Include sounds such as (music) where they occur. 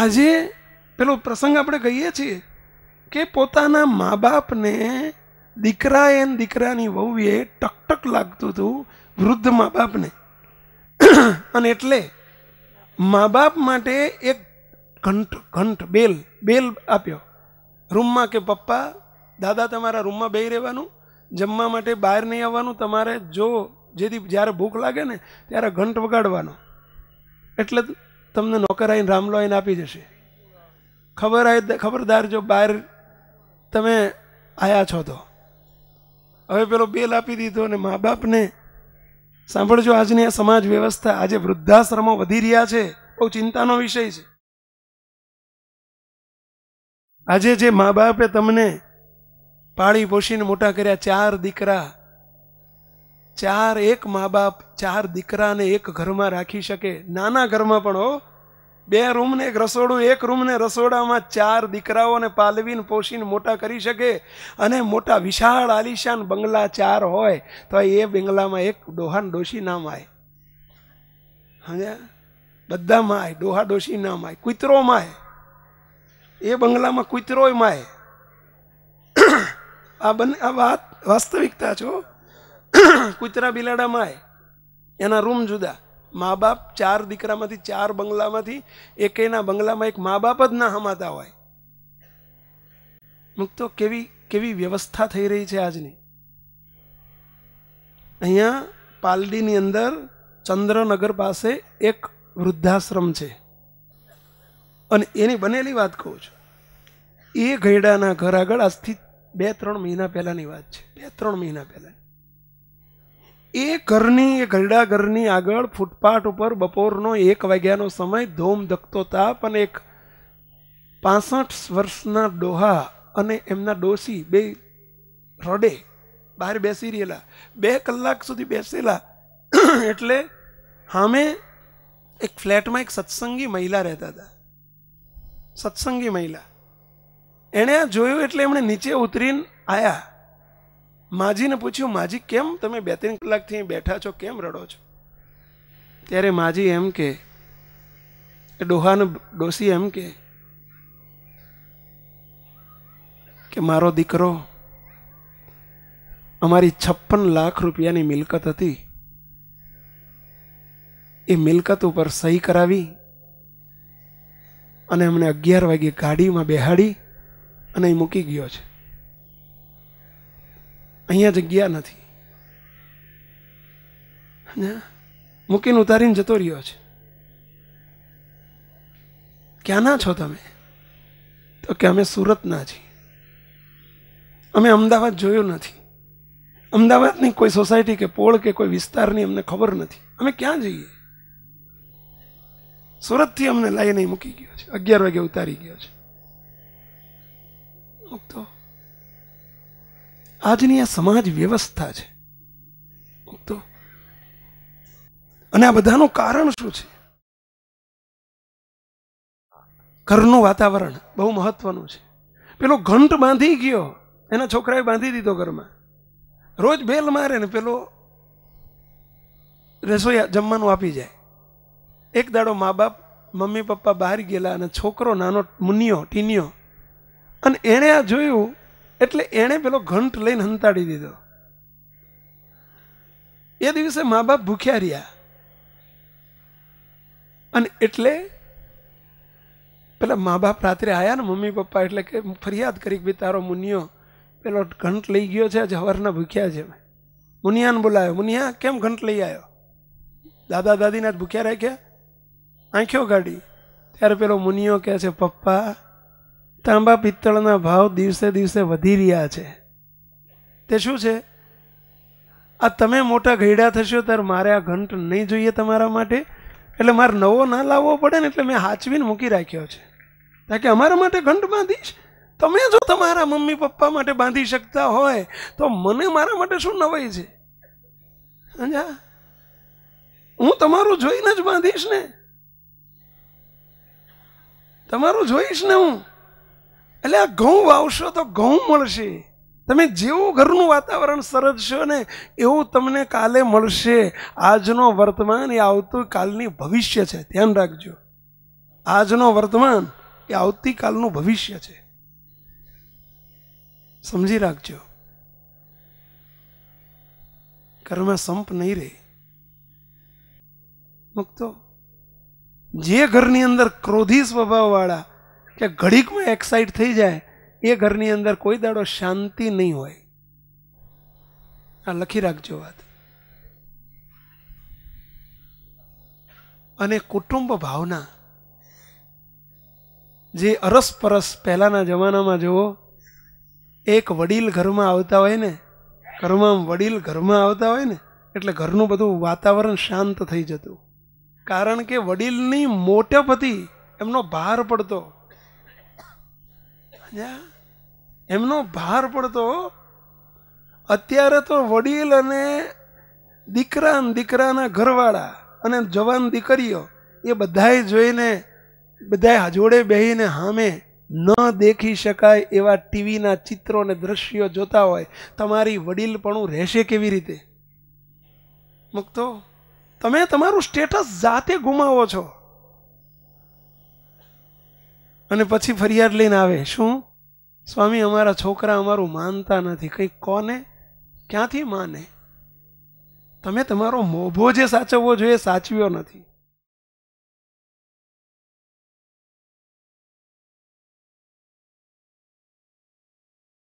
આજે પેલો પ્રસંગ આપણે કહીએ છીએ કે પોતાના મા બાપને દીકરા એન દીકરાની વહુએ ટકટક લાગતું હતું વૃદ્ધ મા બાપને અને એટલે મા બાપ માટે એક ઘંટ ઘંટ બેલ બેલ આપ્યો રૂમમાં કે પપ્પા દાદા તમારા રૂમમાં બે રહેવાનું જમવા માટે બહાર નહીં આવવાનું તમારે જો જેથી જ્યારે ભૂખ લાગે ને ત્યારે ઘંટ વગાડવાનો એટલે તમને નોકર આવીને રામલો આવીને આપી જશે ખબર આવી ખબરદાર જો બહાર તમે આવ્યા છો તો હવે પેલો બેલ આપી દીધો અને મા બાપને સાંભળજો આજની આ સમાજ વ્યવસ્થા આજે વૃદ્ધાશ્રમો વધી રહ્યા છે બહુ ચિંતાનો વિષય છે આજે જે મા બાપે તમને પાળી પોષીને મોટા કર્યા ચાર દીકરા ચાર એક મા બાપ ચાર દીકરાને એક ઘરમાં રાખી શકે નાના ઘરમાં પણ હો બે રૂમને એક રસોડું એક રૂમને રસોડામાં ચાર દીકરાઓને પાલવીને પોષીને મોટા કરી શકે અને મોટા વિશાળ આલિશાન બંગલા ચાર હોય તો એ બંગલામાં એક ડોહાન ડોશી ના માય સમજ્યા બધા માય ડોહા ડોશી ના માય કૂતરો માય એ બંગલામાં કૂતરોય માય આ બંને આ વાત વાસ્તવિકતા છો (coughs) કૂતરા બિલાડા માય એના રૂમ જુદા મા બાપ ચાર દીકરામાંથી ચાર બંગલામાંથી એકેના બંગલામાં એક મા બાપ જ ના હમાતા હોય મુક્તો કેવી કેવી વ્યવસ્થા થઈ રહી છે આજની અહીંયા પાલડીની અંદર ચંદ્રનગર પાસે એક વૃદ્ધાશ્રમ છે અને એની બનેલી વાત કહું છું એ ઘયડાના ઘર આગળ આજથી બે ત્રણ મહિના પહેલાંની વાત છે બે ત્રણ મહિના પહેલાં એ ઘરની એ ઘરડા ઘરની આગળ ફૂટપાથ ઉપર બપોરનો એક વાગ્યાનો સમય ધોમ ધકતો તાપ અને એક પાસઠ વર્ષના ડોહા અને એમના ડોસી બે રડે બહાર બેસી રહેલા બે કલાક સુધી બેસેલા એટલે સામે એક ફ્લેટમાં એક સત્સંગી મહિલા રહેતા હતા સત્સંગી મહિલા એણે આ જોયું એટલે એમણે નીચે ઉતરીને આવ્યા માજીને પૂછ્યું માજી કેમ તમે બે ત્રણ કલાકથી બેઠા છો કેમ રડો છો ત્યારે માજી એમ કે ડોહાનો ડોસી એમ કે કે મારો દીકરો અમારી છપ્પન લાખ રૂપિયાની મિલકત હતી એ મિલકત ઉપર સહી કરાવી અને અમને અગિયાર વાગે ગાડીમાં બેહાડી અને મૂકી ગયો છે અહીંયા જગ્યા નથી અને મૂકીને ઉતારીને જતો રહ્યો છે ક્યાંના છો તમે તો કે અમે સુરતના છીએ અમે અમદાવાદ જોયો નથી અમદાવાદની કોઈ સોસાયટી કે પોળ કે કોઈ વિસ્તારની અમને ખબર નથી અમે ક્યાં જઈએ સુરતથી અમને નહીં મૂકી ગયો છે અગિયાર વાગે ઉતારી ગયો છે મૂકતો આજની આ સમાજ વ્યવસ્થા છે તો અને આ બધાનું કારણ શું છે ઘરનું વાતાવરણ બહુ મહત્વનું છે પેલો ઘંટ બાંધી ગયો એના છોકરાએ બાંધી દીધો ઘરમાં રોજ બેલ મારે ને પેલો રસોઈ જમવાનું આપી જાય એક દાડો મા બાપ મમ્મી પપ્પા બહાર ગયેલા અને છોકરો નાનો મુનિયો ટીનિયો અને એણે આ જોયું એટલે એણે પેલો ઘંટ લઈને હંતાડી દીધો એ દિવસે મા બાપ ભૂખ્યા રહ્યા અને એટલે પેલા મા બાપ રાત્રે આવ્યા ને મમ્મી પપ્પા એટલે કે ફરિયાદ કરી કે ભાઈ તારો મુનિયો પેલો ઘંટ લઈ ગયો છે આજે હવારના ભૂખ્યા છે મુનિયાને બોલાયો મુનિયા કેમ ઘંટ લઈ આવ્યો દાદા દાદીને જ ભૂખ્યા રાખ્યા આંખ્યો ગાડી ત્યારે પેલો મુનિયો કહે છે પપ્પા તાંબા પિત્તળના ભાવ દિવસે દિવસે વધી રહ્યા છે તે શું છે આ તમે મોટા ઘેડા થશો ત્યારે મારે આ ઘંટ નહીં જોઈએ તમારા માટે એટલે મારે નવો ના લાવવો પડે ને એટલે મેં હાચવીને મૂકી રાખ્યો છે કારણ કે અમારા માટે ઘંટ બાંધીશ તમે જો તમારા મમ્મી પપ્પા માટે બાંધી શકતા હોય તો મને મારા માટે શું નવાઈ છે સમજા હું તમારું જોઈને જ બાંધીશ ને તમારું જોઈશ ને હું એટલે આ ઘઉં વાવશો તો ઘઉં મળશે તમે જેવું ઘરનું વાતાવરણ સર્જશો ને એવું તમને કાલે મળશે આજનો વર્તમાન એ આવતીકાલની ભવિષ્ય છે ધ્યાન રાખજો આજનો વર્તમાન એ આવતીકાલનું ભવિષ્ય છે સમજી રાખજો ઘરમાં સંપ નહીં રહે મુક્તો જે ઘરની અંદર ક્રોધી સ્વભાવવાળા કે ઘડીકમાં એક્સાઇટ થઈ જાય એ ઘરની અંદર કોઈ દાડો શાંતિ નહીં હોય આ લખી રાખજો વાત અને કુટુંબ ભાવના જે અરસપરસ પહેલાંના જમાનામાં જુઓ એક વડીલ ઘરમાં આવતા હોય ને ઘરમાં વડીલ ઘરમાં આવતા હોય ને એટલે ઘરનું બધું વાતાવરણ શાંત થઈ જતું કારણ કે વડીલની મોટે પતિ એમનો ભાર પડતો રાજા એમનો ભાર પડતો અત્યારે તો વડીલ અને દીકરા દીકરાના ઘરવાળા અને જવાન દીકરીઓ એ બધાએ જોઈને બધાએ જોડે બેહીને સામે ન દેખી શકાય એવા ટીવીના ચિત્રો અને દ્રશ્યો જોતા હોય તમારી વડીલપણું રહેશે કેવી રીતે મુક્તો તમે તમારું સ્ટેટસ જાતે ગુમાવો છો અને પછી ફરિયાદ લઈને આવે શું સ્વામી અમારા છોકરા અમારું માનતા નથી કંઈક કોને ક્યાંથી માને તમે તમારો મોભો જે સાચવવો જોઈએ સાચવ્યો નથી